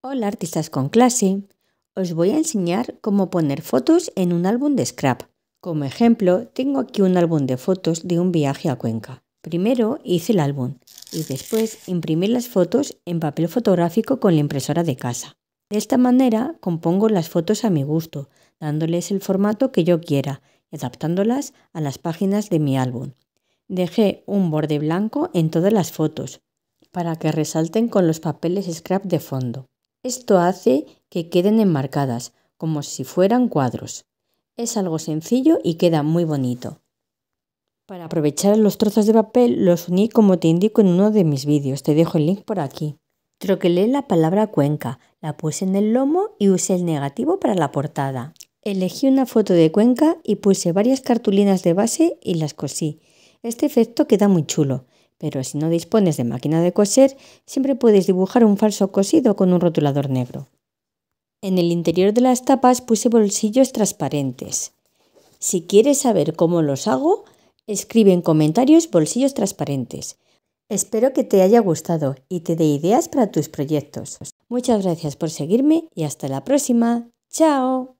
Hola artistas con clase, os voy a enseñar cómo poner fotos en un álbum de scrap. Como ejemplo, tengo aquí un álbum de fotos de un viaje a Cuenca. Primero hice el álbum y después imprimí las fotos en papel fotográfico con la impresora de casa. De esta manera compongo las fotos a mi gusto, dándoles el formato que yo quiera y adaptándolas a las páginas de mi álbum. Dejé un borde blanco en todas las fotos para que resalten con los papeles scrap de fondo. Esto hace que queden enmarcadas, como si fueran cuadros. Es algo sencillo y queda muy bonito. Para aprovechar los trozos de papel los uní como te indico en uno de mis vídeos, te dejo el link por aquí. Troquelé la palabra Cuenca, la puse en el lomo y usé el negativo para la portada. Elegí una foto de Cuenca y puse varias cartulinas de base y las cosí. Este efecto queda muy chulo. Pero si no dispones de máquina de coser, siempre puedes dibujar un falso cosido con un rotulador negro. En el interior de las tapas puse bolsillos transparentes. Si quieres saber cómo los hago, escribe en comentarios bolsillos transparentes. Espero que te haya gustado y te dé ideas para tus proyectos. Muchas gracias por seguirme y hasta la próxima. ¡Chao!